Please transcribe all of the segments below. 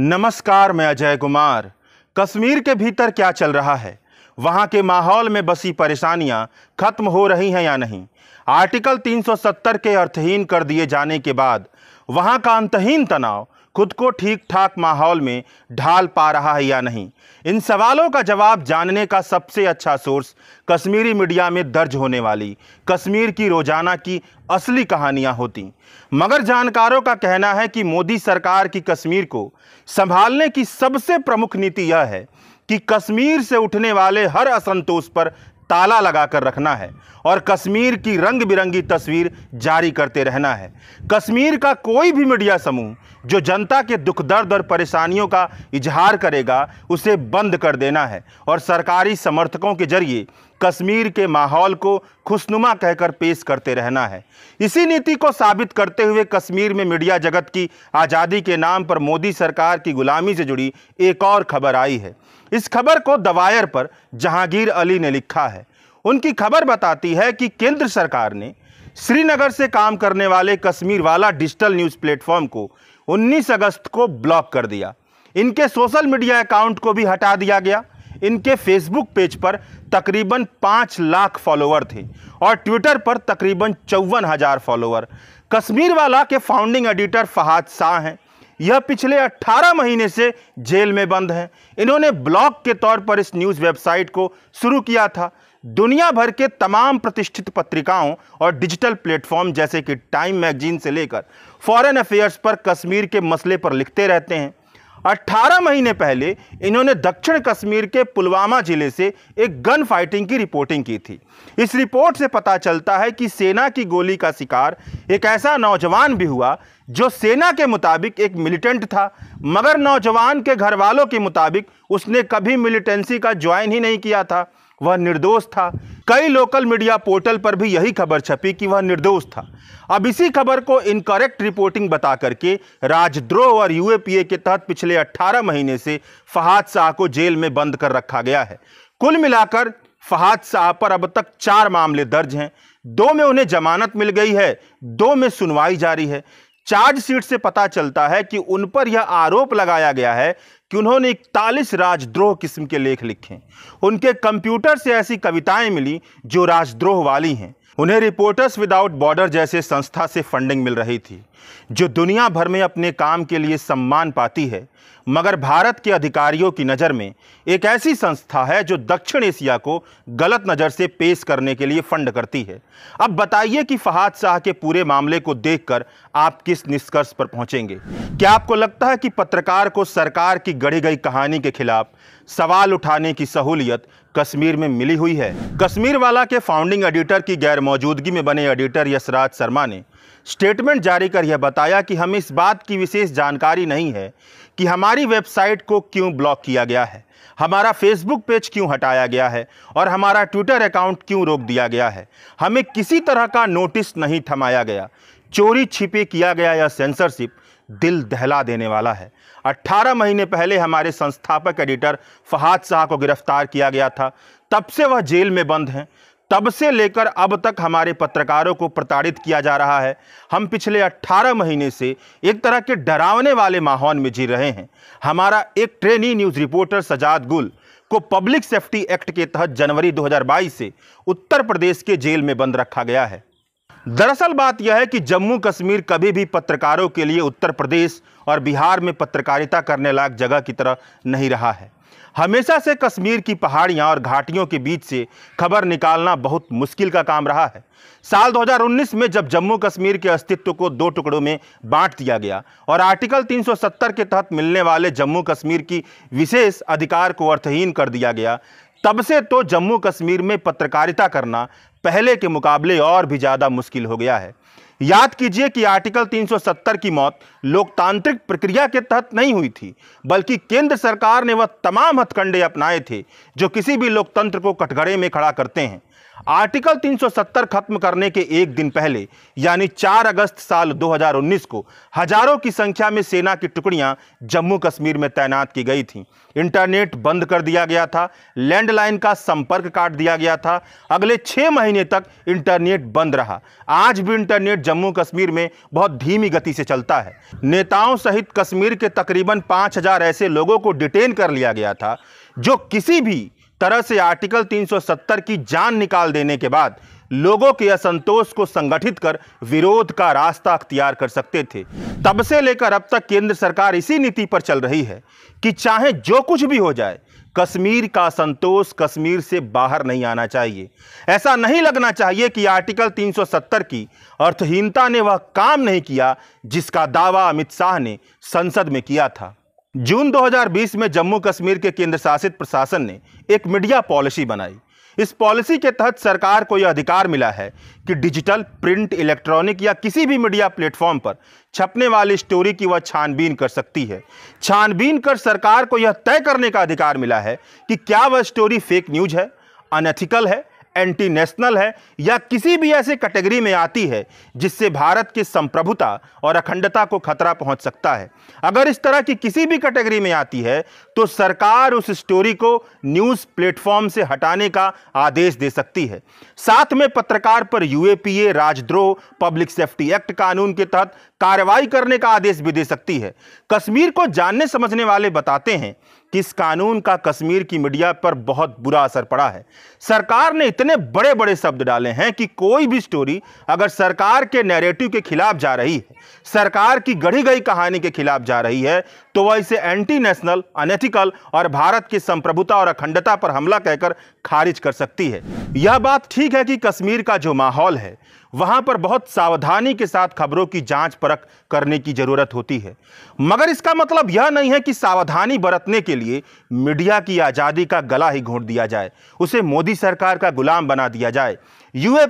नमस्कार मैं अजय कुमार कश्मीर के भीतर क्या चल रहा है वहाँ के माहौल में बसी परेशानियाँ खत्म हो रही हैं या नहीं आर्टिकल 370 के अर्थहीन कर दिए जाने के बाद वहाँ का अंतहीन तनाव खुद को ठीक ठाक माहौल में ढाल पा रहा है या नहीं इन सवालों का जवाब जानने का सबसे अच्छा सोर्स कश्मीरी मीडिया में दर्ज होने वाली कश्मीर की रोजाना की असली कहानियां होती मगर जानकारों का कहना है कि मोदी सरकार की कश्मीर को संभालने की सबसे प्रमुख नीति यह है कि कश्मीर से उठने वाले हर असंतोष पर ताला लगा कर रखना है और कश्मीर की रंग बिरंगी तस्वीर जारी करते रहना है कश्मीर का कोई भी मीडिया समूह जो जनता के दुख दर्द और परेशानियों का इजहार करेगा उसे बंद कर देना है और सरकारी समर्थकों के जरिए कश्मीर के माहौल को खुशनुमा कहकर पेश करते रहना है इसी नीति को साबित करते हुए कश्मीर में मीडिया जगत की आज़ादी के नाम पर मोदी सरकार की गुलामी से जुड़ी एक और खबर आई है इस खबर को दवायर पर जहांगीर अली ने लिखा है उनकी खबर बताती है कि केंद्र सरकार ने श्रीनगर से काम करने वाले कश्मीर वाला डिजिटल न्यूज़ प्लेटफॉर्म को 19 अगस्त को ब्लॉक कर दिया इनके सोशल मीडिया अकाउंट को भी हटा दिया गया इनके फेसबुक पेज पर तकरीबन पाँच लाख फॉलोअर थे और ट्विटर पर तकरीबन चौवन हज़ार फॉलोअर कश्मीर वाला के फाउंडिंग एडिटर फहाद शाह हैं यह पिछले 18 महीने से जेल में बंद हैं इन्होंने ब्लॉग के तौर पर इस न्यूज़ वेबसाइट को शुरू किया था दुनिया भर के तमाम प्रतिष्ठित पत्रिकाओं और डिजिटल प्लेटफॉर्म जैसे कि टाइम मैगजीन से लेकर फॉरेन अफेयर्स पर कश्मीर के मसले पर लिखते रहते हैं 18 महीने पहले इन्होंने दक्षिण कश्मीर के पुलवामा जिले से एक गन फाइटिंग की रिपोर्टिंग की थी इस रिपोर्ट से पता चलता है कि सेना की गोली का शिकार एक ऐसा नौजवान भी हुआ जो सेना के मुताबिक एक मिलिटेंट था मगर नौजवान के घर वालों के मुताबिक उसने कभी मिलिटेंसी का ज्वाइन ही नहीं किया था वह निर्दोष था कई लोकल मीडिया पोर्टल पर भी यही खबर छपी कि वह निर्दोष था अब इसी खबर को इनकरेक्ट रिपोर्टिंग बता करके राजद्रोह और यूएपीए के तहत पिछले 18 महीने से फहाद शाह को जेल में बंद कर रखा गया है कुल मिलाकर फहाद शाह पर अब तक चार मामले दर्ज हैं दो में उन्हें जमानत मिल गई है दो में सुनवाई जारी है चार्जशीट से पता चलता है कि उन पर यह आरोप लगाया गया है कि उन्होंने इकतालीस राजद्रोह किस्म के लेख लिखे उनके कंप्यूटर से ऐसी कविताएं मिली जो राजद्रोह वाली हैं उन्हें रिपोर्टर्स विदाउट बॉर्डर जैसे संस्था से फंडिंग मिल रही थी जो दुनिया भर में अपने काम के लिए सम्मान पाती है मगर भारत के अधिकारियों की नज़र में एक ऐसी संस्था है जो दक्षिण एशिया को गलत नज़र से पेश करने के लिए फंड करती है अब बताइए कि फहाद शाह के पूरे मामले को देखकर आप किस निष्कर्ष पर पहुंचेंगे क्या आपको लगता है कि पत्रकार को सरकार की गढ़ी गई कहानी के खिलाफ सवाल उठाने की सहूलियत कश्मीर में मिली हुई है कश्मीर वाला के फाउंडिंग एडिटर की गैर मौजूदगी में बने एडिटर यशराज शर्मा ने स्टेटमेंट जारी कर यह बताया कि हमें इस बात की विशेष जानकारी नहीं है कि हमारी वेबसाइट को क्यों ब्लॉक किया गया है हमारा फेसबुक पेज क्यों हटाया गया है और हमारा ट्विटर अकाउंट क्यों रोक दिया गया है हमें किसी तरह का नोटिस नहीं थमाया गया चोरी छिपे किया गया यह सेंसरशिप दिल दहला देने वाला है 18 महीने पहले हमारे संस्थापक एडिटर फहाद शाह को गिरफ्तार किया गया था तब से वह जेल में बंद हैं तब से लेकर अब तक हमारे पत्रकारों को प्रताड़ित किया जा रहा है हम पिछले 18 महीने से एक तरह के डरावने वाले माहौल में जी रहे हैं हमारा एक ट्रेनी न्यूज़ रिपोर्टर सजाद गुल को पब्लिक सेफ्टी एक्ट के तहत जनवरी 2022 से उत्तर प्रदेश के जेल में बंद रखा गया है दरअसल बात यह है कि जम्मू कश्मीर कभी भी पत्रकारों के लिए उत्तर प्रदेश और बिहार में पत्रकारिता करने लायक जगह की तरह नहीं रहा है हमेशा से कश्मीर की पहाड़ियां और घाटियों के बीच से खबर निकालना बहुत मुश्किल का काम रहा है साल 2019 में जब जम्मू कश्मीर के अस्तित्व को दो टुकड़ों में बांट दिया गया और आर्टिकल 370 के तहत मिलने वाले जम्मू कश्मीर की विशेष अधिकार को अर्थहीन कर दिया गया तब से तो जम्मू कश्मीर में पत्रकारिता करना पहले के मुकाबले और भी ज़्यादा मुश्किल हो गया है याद कीजिए कि आर्टिकल 370 की मौत लोकतांत्रिक प्रक्रिया के तहत नहीं हुई थी बल्कि केंद्र सरकार ने वह तमाम हथकंडे अपनाए थे जो किसी भी लोकतंत्र को कटघरे में खड़ा करते हैं आर्टिकल 370 खत्म करने के एक दिन पहले यानी 4 अगस्त साल 2019 को हजारों की संख्या में सेना की टुकड़ियां जम्मू कश्मीर में तैनात की गई थीं इंटरनेट बंद कर दिया गया था लैंडलाइन का संपर्क काट दिया गया था अगले छः महीने तक इंटरनेट बंद रहा आज भी इंटरनेट जम्मू कश्मीर में बहुत धीमी गति से चलता है नेताओं सहित कश्मीर के तकरीबन पांच ऐसे लोगों को डिटेन कर लिया गया था जो किसी भी तरह से आर्टिकल 370 की जान निकाल देने के बाद लोगों के असंतोष को संगठित कर विरोध का रास्ता अख्तियार कर सकते थे तब से लेकर अब तक केंद्र सरकार इसी नीति पर चल रही है कि चाहे जो कुछ भी हो जाए कश्मीर का संतोष कश्मीर से बाहर नहीं आना चाहिए ऐसा नहीं लगना चाहिए कि आर्टिकल 370 की अर्थहीनता ने वह काम नहीं किया जिसका दावा अमित शाह ने संसद में किया था जून 2020 में जम्मू कश्मीर के केंद्र शासित प्रशासन ने एक मीडिया पॉलिसी बनाई इस पॉलिसी के तहत सरकार को यह अधिकार मिला है कि डिजिटल प्रिंट इलेक्ट्रॉनिक या किसी भी मीडिया प्लेटफॉर्म पर छपने वाली स्टोरी की वह छानबीन कर सकती है छानबीन कर सरकार को यह तय करने का अधिकार मिला है कि क्या वह स्टोरी फेक न्यूज है अनएथिकल है एंटी नेशनल है या किसी भी ऐसे कैटेगरी में आती है जिससे भारत की संप्रभुता और अखंडता को खतरा पहुंच सकता है अगर इस तरह की किसी भी कैटेगरी में आती है तो सरकार उस स्टोरी को न्यूज़ प्लेटफॉर्म से हटाने का आदेश दे सकती है साथ में पत्रकार पर यूएपीए राजद्रोह पब्लिक सेफ्टी एक्ट कानून के तहत कार्रवाई करने का आदेश भी दे सकती है कश्मीर को जानने समझने वाले बताते हैं कि इस कानून का कश्मीर की मीडिया पर बहुत बुरा असर पड़ा है सरकार ने इतने बड़े बड़े शब्द डाले हैं कि कोई भी स्टोरी अगर सरकार के नैरेटिव के खिलाफ जा रही है सरकार की गढ़ी गई कहानी के खिलाफ जा रही है तो वह इसे एंटी नेशनल अनएथिकल और भारत की संप्रभुता और अखंडता पर हमला कहकर खारिज कर सकती है यह बात ठीक है कि कश्मीर का जो माहौल है वहाँ पर बहुत सावधानी के साथ खबरों की जांच परख करने की ज़रूरत होती है मगर इसका मतलब यह नहीं है कि सावधानी बरतने के लिए मीडिया की आज़ादी का गला ही घोंट दिया जाए उसे मोदी सरकार का गुलाम बना दिया जाए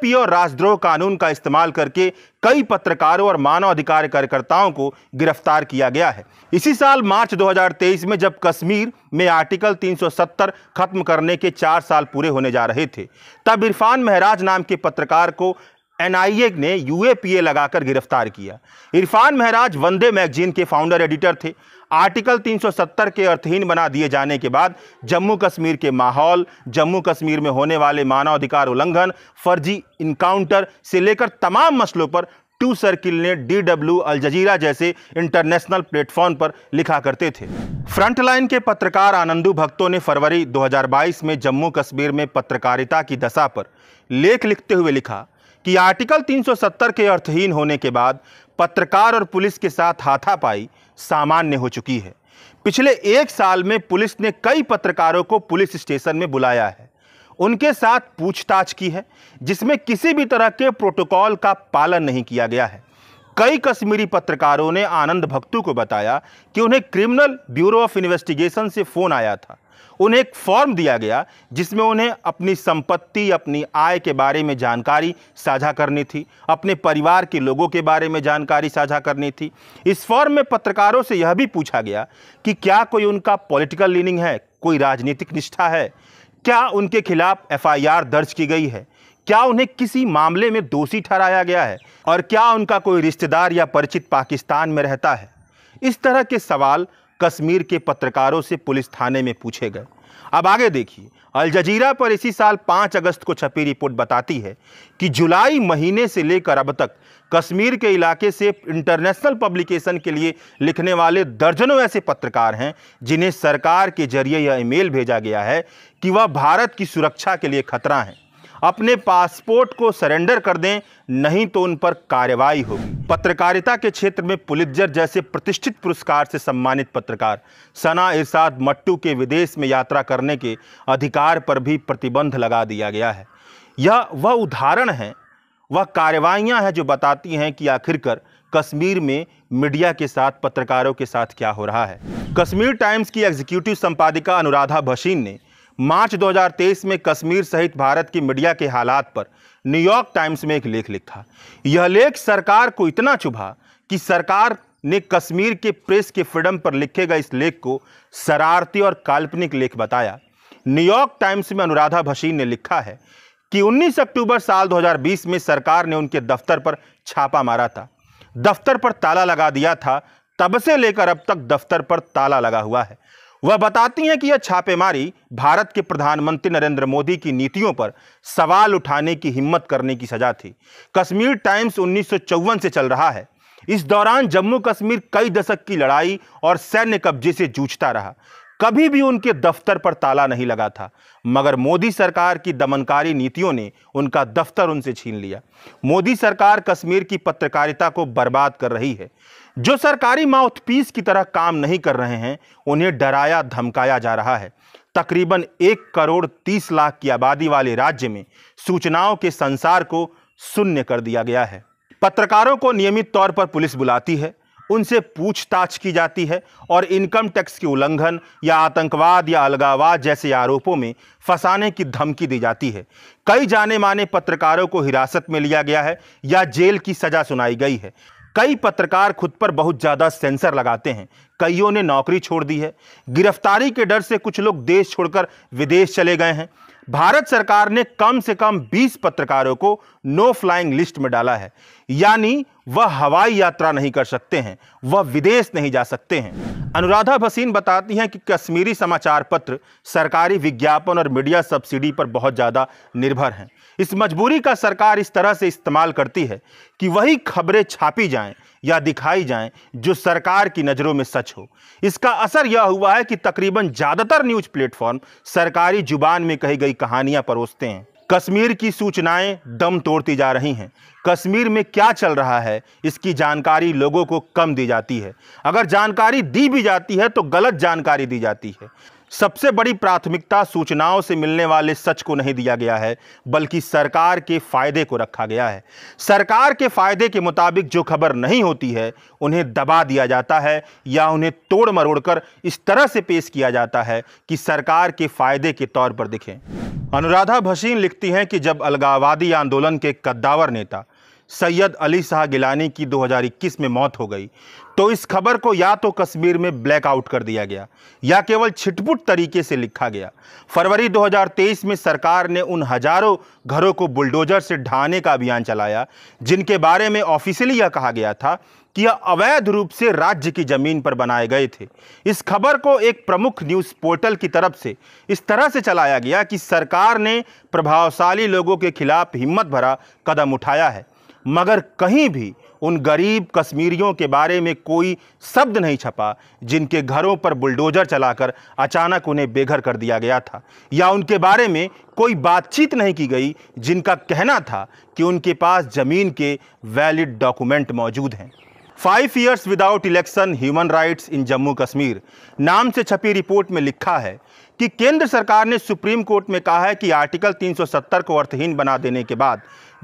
पी और राजद्रोह कानून का इस्तेमाल करके कई पत्रकारों और मानव अधिकार कार्यकर्ताओं को गिरफ्तार किया गया है इसी साल मार्च 2023 में जब कश्मीर में आर्टिकल 370 खत्म करने के चार साल पूरे होने जा रहे थे तब इरफान महराज नाम के पत्रकार को एनआईए ने यूएपीए लगाकर गिरफ्तार किया इरफान महराज वंदे मैगजीन के फाउंडर एडिटर थे आर्टिकल 370 के अर्थहीन बना दिए जाने के बाद जम्मू कश्मीर के माहौल जम्मू कश्मीर में होने वाले मानवाधिकार उल्लंघन फर्जी इनकाउंटर से लेकर तमाम मसलों पर टू सर्किल ने डी डब्ल्यू अल जजीरा जैसे इंटरनेशनल प्लेटफॉर्म पर लिखा करते थे फ्रंटलाइन के पत्रकार आनंदू भक्तों ने फरवरी 2022 में जम्मू कश्मीर में पत्रकारिता की दशा पर लेख लिखते हुए लिखा कि आर्टिकल 370 के अर्थहीन होने के बाद पत्रकार और पुलिस के साथ हाथापाई सामान्य हो चुकी है पिछले एक साल में पुलिस ने कई पत्रकारों को पुलिस स्टेशन में बुलाया है उनके साथ पूछताछ की है जिसमें किसी भी तरह के प्रोटोकॉल का पालन नहीं किया गया है कई कश्मीरी पत्रकारों ने आनंद भक्तू को बताया कि उन्हें क्रिमिनल ब्यूरो ऑफ इन्वेस्टिगेशन से फ़ोन आया था उन्हें एक फॉर्म दिया गया जिसमें उन्हें अपनी संपत्ति अपनी आय के बारे में जानकारी साझा करनी थी अपने परिवार के लोगों के बारे में जानकारी साझा करनी थी इस फॉर्म में पत्रकारों से यह भी पूछा गया कि क्या कोई उनका पॉलिटिकल लीनिंग है कोई राजनीतिक निष्ठा है क्या उनके खिलाफ एफ दर्ज की गई है क्या उन्हें किसी मामले में दोषी ठहराया गया है और क्या उनका कोई रिश्तेदार या परिचित पाकिस्तान में रहता है इस तरह के सवाल कश्मीर के पत्रकारों से पुलिस थाने में पूछे गए अब आगे देखिए अल जजीरा पर इसी साल 5 अगस्त को छपी रिपोर्ट बताती है कि जुलाई महीने से लेकर अब तक कश्मीर के इलाके से इंटरनेशनल पब्लिकेशन के लिए लिखने वाले दर्जनों ऐसे पत्रकार हैं जिन्हें सरकार के जरिए यह ईमेल भेजा गया है कि वह भारत की सुरक्षा के लिए खतरा हैं अपने पासपोर्ट को सरेंडर कर दें नहीं तो उन पर कार्रवाई होगी पत्रकारिता के क्षेत्र में पुलितजर जैसे प्रतिष्ठित पुरस्कार से सम्मानित पत्रकार सना इरशाद मट्टू के विदेश में यात्रा करने के अधिकार पर भी प्रतिबंध लगा दिया गया है यह वह उदाहरण है वह कार्रवाइयाँ हैं जो बताती हैं कि आखिरकार कश्मीर में मीडिया के साथ पत्रकारों के साथ क्या हो रहा है कश्मीर टाइम्स की एग्जीक्यूटिव संपादिका अनुराधा भसीन ने मार्च 2023 में कश्मीर सहित भारत की मीडिया के हालात पर न्यूयॉर्क टाइम्स में एक लेख लिखा यह लेख सरकार को इतना चुभा कि सरकार ने कश्मीर के प्रेस के फ्रीडम पर लिखे गए इस लेख को शरारती और काल्पनिक लेख बताया न्यूयॉर्क टाइम्स में अनुराधा भसीन ने लिखा है कि 19 अक्टूबर साल 2020 में सरकार ने उनके दफ्तर पर छापा मारा था दफ्तर पर ताला लगा दिया था तब से लेकर अब तक दफ्तर पर ताला लगा हुआ है वह बताती हैं कि यह छापेमारी भारत के प्रधानमंत्री नरेंद्र मोदी की नीतियों पर सवाल उठाने की हिम्मत करने की सजा थी कश्मीर टाइम्स उन्नीस से चल रहा है इस दौरान जम्मू कश्मीर कई दशक की लड़ाई और सैन्य कब्जे से जूझता रहा कभी भी उनके दफ्तर पर ताला नहीं लगा था मगर मोदी सरकार की दमनकारी नीतियों ने उनका दफ्तर उनसे छीन लिया मोदी सरकार कश्मीर की पत्रकारिता को बर्बाद कर रही है जो सरकारी माउथपीस की तरह काम नहीं कर रहे हैं उन्हें डराया धमकाया जा रहा है तकरीबन एक करोड़ तीस लाख की आबादी वाले राज्य में सूचनाओं के संसार को शून्य कर दिया गया है पत्रकारों को नियमित तौर पर पुलिस बुलाती है उनसे पूछताछ की जाती है और इनकम टैक्स के उल्लंघन या आतंकवाद या अलगावाद जैसे आरोपों में फंसाने की धमकी दी जाती है कई जाने माने पत्रकारों को हिरासत में लिया गया है या जेल की सज़ा सुनाई गई है कई पत्रकार खुद पर बहुत ज़्यादा सेंसर लगाते हैं कईयों ने नौकरी छोड़ दी है गिरफ्तारी के डर से कुछ लोग देश छोड़कर विदेश चले गए हैं भारत सरकार ने कम से कम 20 पत्रकारों को नो फ्लाइंग लिस्ट में डाला है यानी वह हवाई यात्रा नहीं कर सकते हैं वह विदेश नहीं जा सकते हैं अनुराधा भसीन बताती हैं कि कश्मीरी समाचार पत्र सरकारी विज्ञापन और मीडिया सब्सिडी पर बहुत ज़्यादा निर्भर हैं इस मजबूरी का सरकार इस तरह से इस्तेमाल करती है कि वही खबरें छापी जाएं या दिखाई जाएं जो सरकार की नज़रों में सच हो इसका असर यह हुआ है कि तकरीबन ज़्यादातर न्यूज प्लेटफॉर्म सरकारी जुबान में कही गई कहानियां परोसते हैं कश्मीर की सूचनाएं दम तोड़ती जा रही हैं कश्मीर में क्या चल रहा है इसकी जानकारी लोगों को कम दी जाती है अगर जानकारी दी भी जाती है तो गलत जानकारी दी जाती है सबसे बड़ी प्राथमिकता सूचनाओं से मिलने वाले सच को नहीं दिया गया है बल्कि सरकार के फायदे को रखा गया है सरकार के फायदे के मुताबिक जो खबर नहीं होती है उन्हें दबा दिया जाता है या उन्हें तोड़ मरोड़ कर इस तरह से पेश किया जाता है कि सरकार के फायदे के तौर पर दिखें अनुराधा भसीन लिखती हैं कि जब अलगावादी आंदोलन के कद्दावर नेता सैयद अली शाह गिलानी की 2021 में मौत हो गई तो इस खबर को या तो कश्मीर में ब्लैकआउट कर दिया गया या केवल छिटपुट तरीके से लिखा गया फरवरी 2023 में सरकार ने उन हजारों घरों को बुलडोजर से ढाने का अभियान चलाया जिनके बारे में ऑफिशियली यह कहा गया था कि यह अवैध रूप से राज्य की जमीन पर बनाए गए थे इस खबर को एक प्रमुख न्यूज़ पोर्टल की तरफ से इस तरह से चलाया गया कि सरकार ने प्रभावशाली लोगों के खिलाफ हिम्मत भरा कदम उठाया है मगर कहीं भी उन गरीब कश्मीरियों के बारे में कोई शब्द नहीं छपा जिनके घरों पर बुलडोजर चलाकर अचानक उन्हें बेघर कर दिया गया था या उनके बारे में कोई बातचीत नहीं की गई जिनका कहना था कि उनके पास ज़मीन के वैलिड डॉक्यूमेंट मौजूद हैं five years without election human rights in Jammu Kashmir नाम से छपी रिपोर्ट में लिखा है कि केंद्र सरकार ने सुप्रीम कोर्ट में कहा है कि आर्टिकल 370 को अर्थहीन बना देने के बाद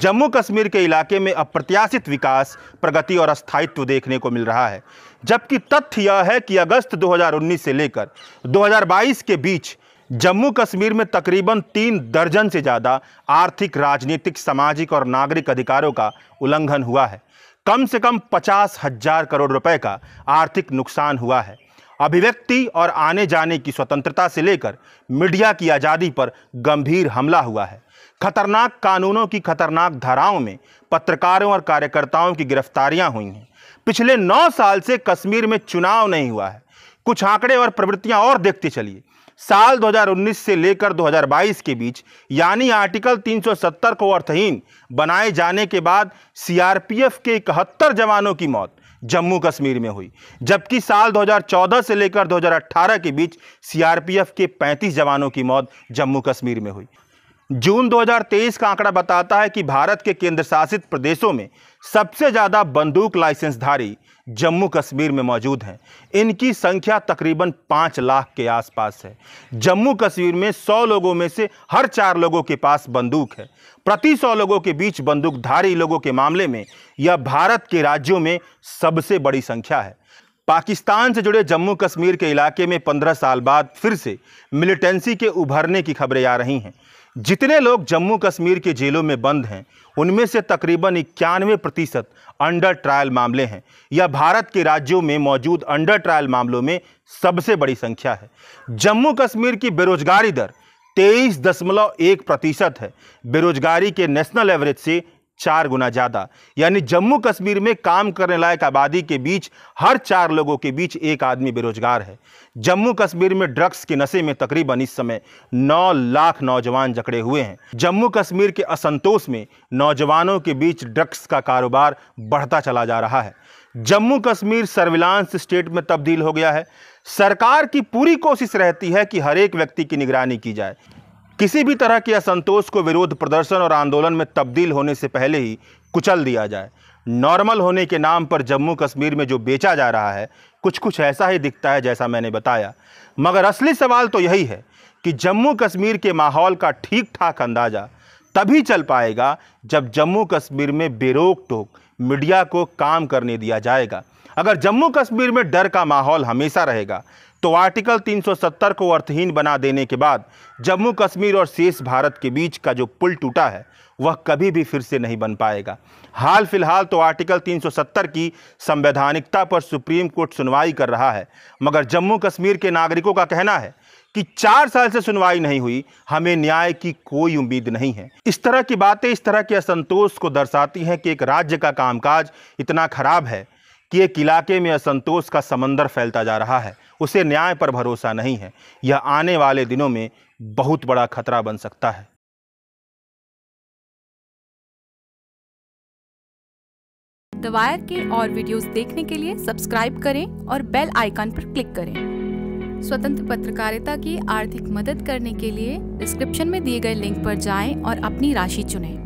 जम्मू कश्मीर के इलाके में अप्रत्याशित विकास प्रगति और स्थायित्व देखने को मिल रहा है जबकि तथ्य यह है कि अगस्त 2019 से लेकर 2022 के बीच जम्मू कश्मीर में तकरीबन तीन दर्जन से ज़्यादा आर्थिक राजनीतिक सामाजिक और नागरिक अधिकारों का उल्लंघन हुआ है कम से कम पचास हजार करोड़ रुपए का आर्थिक नुकसान हुआ है अभिव्यक्ति और आने जाने की स्वतंत्रता से लेकर मीडिया की आज़ादी पर गंभीर हमला हुआ है खतरनाक कानूनों की खतरनाक धाराओं में पत्रकारों और कार्यकर्ताओं की गिरफ्तारियां हुई हैं पिछले नौ साल से कश्मीर में चुनाव नहीं हुआ है कुछ आंकड़े और प्रवृत्तियां और देखते चलिए साल 2019 से लेकर 2022 के बीच यानी आर्टिकल 370 को अर्थहीन बनाए जाने के बाद सीआरपीएफ के इकहत्तर जवानों की मौत जम्मू कश्मीर में हुई जबकि साल 2014 से लेकर 2018 के बीच सीआरपीएफ के 35 जवानों की मौत जम्मू कश्मीर में हुई जून 2023 का आंकड़ा बताता है कि भारत के केंद्र शासित प्रदेशों में सबसे ज़्यादा बंदूक लाइसेंसधारी जम्मू कश्मीर में मौजूद हैं इनकी संख्या तकरीबन पाँच लाख के आसपास है जम्मू कश्मीर में सौ लोगों में से हर चार लोगों के पास बंदूक है प्रति सौ लोगों के बीच बंदूकधारी लोगों के मामले में यह भारत के राज्यों में सबसे बड़ी संख्या है पाकिस्तान से जुड़े जम्मू कश्मीर के इलाके में पंद्रह साल बाद फिर से मिलिटेंसी के उभरने की खबरें आ रही हैं जितने लोग जम्मू कश्मीर के जेलों में बंद हैं उनमें से तकरीबन इक्यानवे प्रतिशत अंडर ट्रायल मामले हैं यह भारत के राज्यों में मौजूद अंडर ट्रायल मामलों में सबसे बड़ी संख्या है जम्मू कश्मीर की बेरोजगारी दर तेईस दशमलव एक प्रतिशत है बेरोजगारी के नेशनल एवरेज से चार गुना ज़्यादा यानी जम्मू कश्मीर में काम करने लायक आबादी के बीच हर चार लोगों के बीच एक आदमी बेरोजगार है जम्मू कश्मीर में ड्रग्स के नशे में तकरीबन इस समय 9 लाख नौजवान जकड़े हुए हैं जम्मू कश्मीर के असंतोष में नौजवानों के बीच ड्रग्स का कारोबार बढ़ता चला जा रहा है जम्मू कश्मीर सर्विलांस स्टेट में तब्दील हो गया है सरकार की पूरी कोशिश रहती है कि हर एक व्यक्ति की निगरानी की जाए किसी भी तरह के असंतोष को विरोध प्रदर्शन और आंदोलन में तब्दील होने से पहले ही कुचल दिया जाए नॉर्मल होने के नाम पर जम्मू कश्मीर में जो बेचा जा रहा है कुछ कुछ ऐसा ही दिखता है जैसा मैंने बताया मगर असली सवाल तो यही है कि जम्मू कश्मीर के माहौल का ठीक ठाक अंदाज़ा तभी चल पाएगा जब जम्मू कश्मीर में बेरोक टोक मीडिया को काम करने दिया जाएगा अगर जम्मू कश्मीर में डर का माहौल हमेशा रहेगा तो आर्टिकल 370 को अर्थहीन बना देने के बाद जम्मू कश्मीर और शेष भारत के बीच का जो पुल टूटा है वह कभी भी फिर से नहीं बन पाएगा हाल फिलहाल तो आर्टिकल 370 की संवैधानिकता पर सुप्रीम कोर्ट सुनवाई कर रहा है मगर जम्मू कश्मीर के नागरिकों का कहना है कि चार साल से सुनवाई नहीं हुई हमें न्याय की कोई उम्मीद नहीं है इस तरह की बातें इस तरह के असंतोष को दर्शाती हैं कि एक राज्य का कामकाज इतना खराब है कि एक इलाके में असंतोष का समंदर फैलता जा रहा है उसे न्याय पर भरोसा नहीं है यह आने वाले दिनों में बहुत बड़ा खतरा बन सकता है दवायर के और वीडियोस देखने के लिए सब्सक्राइब करें और बेल आइकन पर क्लिक करें स्वतंत्र पत्रकारिता की आर्थिक मदद करने के लिए डिस्क्रिप्शन में दिए गए लिंक पर जाएं और अपनी राशि चुनें